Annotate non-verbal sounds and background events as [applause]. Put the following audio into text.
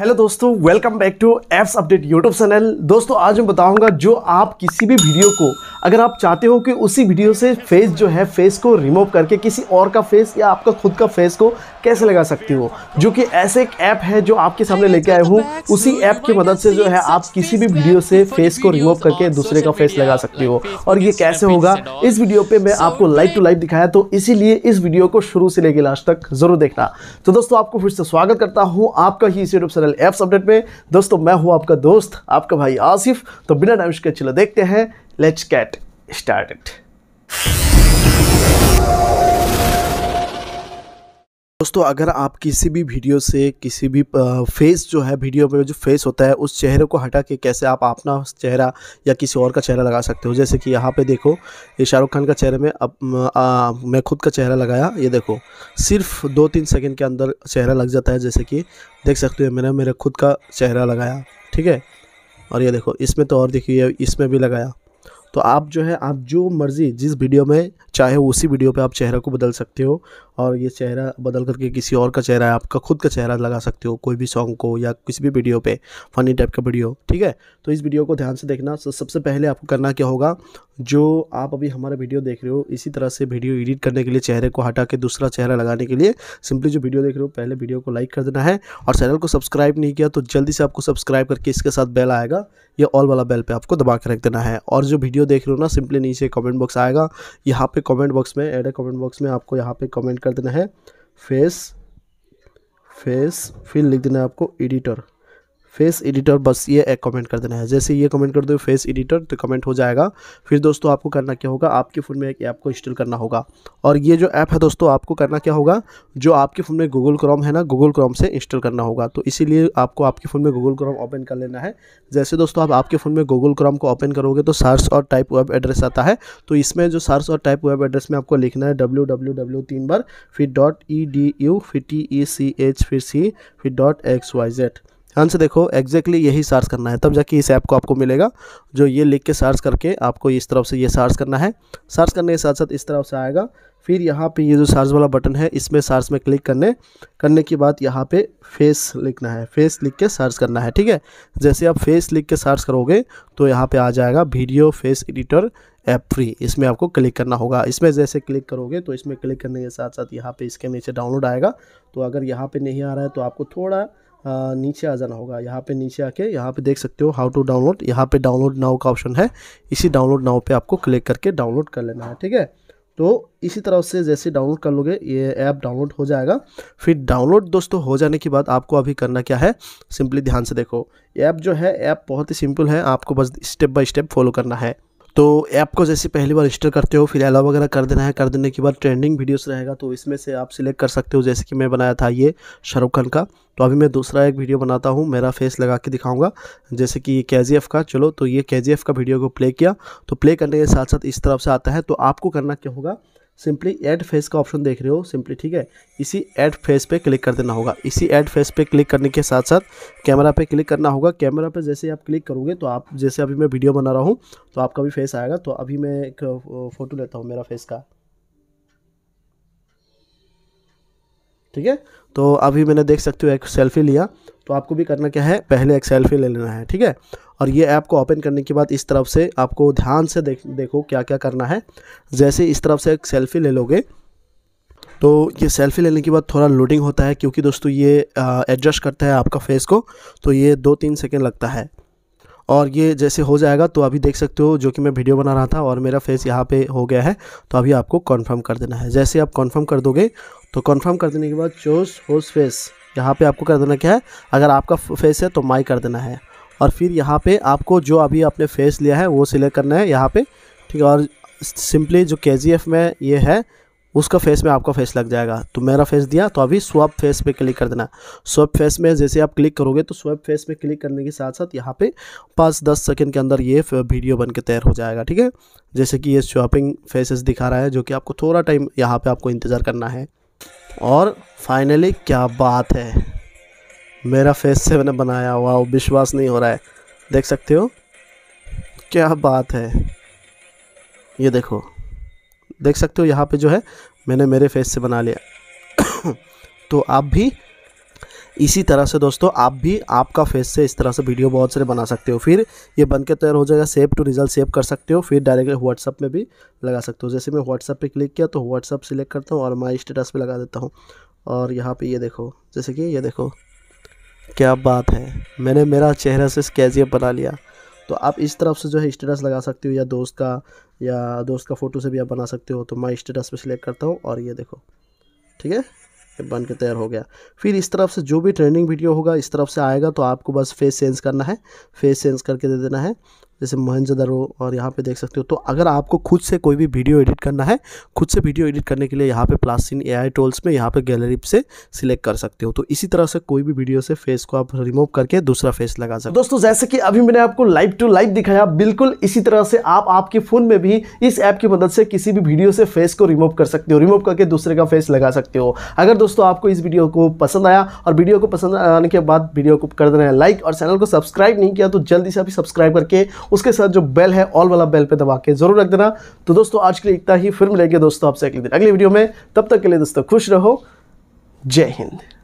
hello दोस्तों welcome back to apps update YouTube channel दोस्तों आज मैं बताऊंगा जो आप किसी भी वीडियो को अगर आप चाहते हो कि उसी वीडियो से फेस जो है फेस को रिमूव करके किसी और का फेस या आपका खुद का फेस को कैसे लगा सकते हो जो कि ऐसे एक ऐप है जो आपके सामने लेके आए हूँ उसी ऐप की मदद से जो है आप किसी भी वीडियो से फेस को रिमूव करके दूसरे का फेस लगा सकते हो और ये कैसे होगा इस वीडियो पर मैं आपको लाइव टू लाइव दिखाया तो इसीलिए इस वीडियो को शुरू से लेकर लास्ट तक जरूर देखना तो दोस्तों आपको फिर से स्वागत करता हूँ आपका ही इस YouTube channel channel apps update में दोस्तों मैं हूँ आपका दोस्त आपका भाई आसिफ तो बिना टाइम के चलो देखते हैं लेट्स गेट स्टार्टेड दोस्तों अगर आप किसी भी वीडियो से किसी भी फेस जो है वीडियो में जो फेस होता है उस चेहरे को हटा के कैसे आप अपना चेहरा या किसी और का चेहरा लगा सकते हो जैसे कि यहाँ पे देखो ये शाहरुख खान का चेहरे में अब आ, मैं खुद का चेहरा लगाया ये देखो सिर्फ दो तीन सेकंड के अंदर चेहरा लग जाता है जैसे कि देख सकते हो मैंने मेरे खुद का चेहरा लगाया ठीक है और ये देखो इसमें तो और देखिए इसमें भी लगाया तो आप जो है आप जो मर्ज़ी जिस वीडियो में चाहे उसी वीडियो पे आप चेहरा को बदल सकते हो और ये चेहरा बदल करके किसी और का चेहरा है आपका खुद का चेहरा लगा सकते हो कोई भी सॉन्ग को या किसी भी वीडियो पे फनी टाइप का वीडियो ठीक है तो इस वीडियो को ध्यान से देखना तो सबसे पहले आपको करना क्या होगा जो आप अभी हमारा वीडियो देख रहे हो इसी तरह से वीडियो एडिट करने के लिए चेहरे को हटा के दूसरा चेहरा लगाने के लिए सिंपली जो वीडियो देख रहे हो पहले वीडियो को लाइक कर देना है और चैनल को सब्सक्राइब नहीं किया तो जल्दी से आपको सब्सक्राइब करके इसके साथ बेल आएगा या ऑल वाला बेल पर आपको दबा के रख देना है और जो वीडियो देख रहे हो ना सिंपली नीचे कमेंट बॉक्स आएगा यहाँ पे कमेंट बॉक्स में एड कमेंट बॉक्स में आपको यहाँ पे कमेंट कर देना है फेस फेस फिर लिख देना है आपको एडिटर फेस एडिटर बस ये एक कमेंट कर देना है जैसे ये कमेंट कर दो फेस एडिटर तो कमेंट हो जाएगा फिर दोस्तों आपको करना क्या होगा आपके फ़ोन में एक ऐप को इंस्टॉल करना होगा और ये जो ऐप है दोस्तों आपको करना क्या होगा जो आपके फ़ोन में गूगल क्रोम है ना गूगल क्रोम से इंस्टॉल करना होगा तो इसीलिए आपको आपके फ़ोन में गूगल क्रोम ओपन कर लेना है जैसे दोस्तों आप आपके फ़ोन में गूगल क्रोम को ओपन करोगे तो सर्च और टाइप वेब एड्रेस आता है तो इसमें जो सर्च और टाइप वेब एड्रेस में आपको लिखना है डब्ल्यू डब्ल्यू डब्ल्यू तीन बार फिर डॉट ई डी यू फिर टी ई सी एच फिर सी फिर डॉट एक्स वाई जेड ध्यान से देखो एग्जैक्टली exactly यही सर्च करना है तब जाके इस ऐप को आपको मिलेगा जो ये लिख के सर्च करके आपको इस तरफ से ये सर्च करना है सर्च करने के साथ साथ इस तरफ से आएगा फिर यहाँ पे ये जो सर्च वाला बटन है इसमें सर्च में क्लिक करने करने के बाद यहाँ पे फेस लिखना है फेस लिख के सर्च करना है ठीक है जैसे आप फेस लिख के सर्च करोगे तो यहाँ पे आ जाएगा video face editor app free इसमें आपको क्लिक करना होगा इसमें जैसे क्लिक करोगे तो इसमें क्लिक करने के साथ साथ यहाँ पर इसके नीचे डाउनलोड आएगा तो अगर यहाँ पर नहीं आ रहा है तो आपको थोड़ा नीचे आ जाना होगा यहाँ पे नीचे आके यहाँ पे देख सकते हो हाउ टू डाउनलोड यहाँ पे डाउनलोड नाव का ऑप्शन है इसी डाउनलोड नाव पे आपको क्लिक करके डाउनलोड कर लेना है ठीक है तो इसी तरह से जैसे डाउनलोड कर लोगे ये ऐप डाउनलोड हो जाएगा फिर डाउनलोड दोस्तों हो जाने के बाद आपको अभी करना क्या है सिंपली ध्यान से देखो ऐप जो है ऐप बहुत ही सिंपल है आपको बस स्टेप बाय स्टेप फॉलो करना है तो ऐप को जैसे पहली बार रजिस्टर करते हो फिर अलाव वगैरह कर देना है कर देने के बाद ट्रेंडिंग वीडियोस रहेगा तो इसमें से आप सिलेक्ट कर सकते हो जैसे कि मैं बनाया था ये शाहरुख खान का तो अभी मैं दूसरा एक वीडियो बनाता हूँ मेरा फेस लगा के दिखाऊंगा जैसे कि के का चलो तो ये के का वीडियो को प्ले किया तो प्ले करने के साथ साथ इस तरफ से आता है तो आपको करना क्या होगा सिंपली ऐड फेस का ऑप्शन देख रहे हो सिंपली ठीक है इसी ऐड फेस पे क्लिक कर देना होगा इसी ऐड फेस पे क्लिक करने के साथ साथ कैमरा पे क्लिक करना होगा कैमरा पे जैसे आप क्लिक करोगे तो आप जैसे अभी मैं वीडियो बना रहा हूँ तो आपका भी फेस आएगा तो अभी मैं एक फ़ोटो लेता हूँ मेरा फेस का ठीक है तो अभी मैंने देख सकते हो एक सेल्फी लिया तो आपको भी करना क्या है पहले एक सेल्फी ले लेना है ठीक है और ये ऐप को ओपन करने के बाद इस तरफ से आपको ध्यान से देख देखो क्या क्या करना है जैसे इस तरफ से एक सेल्फ़ी ले लोगे तो ये सेल्फ़ी लेने के बाद थोड़ा लोडिंग होता है क्योंकि दोस्तों ये एडजस्ट करता है आपका फेस को तो ये दो तीन सेकेंड लगता है और ये जैसे हो जाएगा तो अभी देख सकते हो जो कि मैं वीडियो बना रहा था और मेरा फेस यहाँ पे हो गया है तो अभी आपको कंफर्म कर देना है जैसे आप कंफर्म कर दोगे तो कंफर्म कर देने के बाद चोस होस फेस यहाँ पे आपको कर देना क्या है अगर आपका फेस है तो माई कर देना है और फिर यहाँ पे आपको जो अभी आपने फेस लिया है वो सिलेक्ट करना है यहाँ पे ठीक है और सिंपली जो के में ये है उसका फेस में आपका फेस लग जाएगा तो मेरा फेस दिया तो अभी स्वैप फेस पे क्लिक कर देना स्वैप फेस में जैसे आप क्लिक करोगे तो स्वैप फेस पे क्लिक करने के साथ साथ यहाँ पे पाँच दस सेकंड के अंदर ये वीडियो बन के तैयार हो जाएगा ठीक है जैसे कि ये स्वैपिंग फेसेस दिखा रहा है जो कि आपको थोड़ा टाइम यहाँ पर आपको इंतज़ार करना है और फाइनली क्या बात है मेरा फेस से मैंने बनाया हुआ विश्वास नहीं हो रहा है देख सकते हो क्या बात है ये देखो देख सकते हो यहाँ पे जो है मैंने मेरे फेस से बना लिया [coughs] तो आप भी इसी तरह से दोस्तों आप भी आपका फेस से इस तरह से वीडियो बहुत सारे बना सकते हो फिर ये बन के तैयार हो जाएगा सेव टू रिजल्ट सेव कर सकते हो फिर डायरेक्टली व्हाट्सअप में भी लगा सकते हो जैसे मैं व्हाट्सअप पे क्लिक किया तो व्हाट्सअप सेलेक्ट करता हूँ और माई स्टेटस पे लगा देता हूँ और यहाँ पे ये देखो जैसे कि ये देखो क्या बात है मैंने मेरा चेहरा से स्कैचियप बना लिया तो आप इस तरफ से जो है स्टेटस लगा सकते हो या दोस्त का या दोस्त का फ़ोटो से भी आप बना सकते हो तो मैं स्टेटस पे सिलेक्ट करता हूँ और ये देखो ठीक है बन के तैयार हो गया फिर इस तरफ से जो भी ट्रेंडिंग वीडियो होगा इस तरफ से आएगा तो आपको बस फेस चेंज करना है फेस चेंज करके दे देना है जैसे मोहनजोदारो और यहाँ पे देख सकते हो तो अगर आपको खुद से कोई भी वीडियो एडिट करना है खुद से वीडियो एडिट करने के लिए यहाँ पे प्लास्टिन एआई टोल्स में यहाँ पे गैलरी से सिलेक्ट कर सकते हो तो इसी तरह से कोई भी वीडियो से फेस को आप रिमूव करके दूसरा फेस लगा सकते हो दोस्तों जैसे कि अभी मैंने आपको लाइव टू लाइव दिखाया बिल्कुल इसी तरह से आप आपके फ़ोन में भी इस ऐप की मदद से किसी भी वीडियो से फेस को रिमूव कर सकते हो रिमूव करके दूसरे का फेस लगा सकते हो अगर दोस्तों आपको इस वीडियो को पसंद आया और वीडियो को पसंद आने के बाद वीडियो को कर देना है लाइक और चैनल को सब्सक्राइब नहीं किया तो जल्दी से अभी सब्सक्राइब करके उसके साथ जो बेल है ऑल वाला बेल पे दबा के जरूर रख देना तो दोस्तों आज के लिए इतना ही फिर मिलेंगे दोस्तों आपसे अगले दिन अगली वीडियो में तब तक के लिए दोस्तों खुश रहो जय हिंद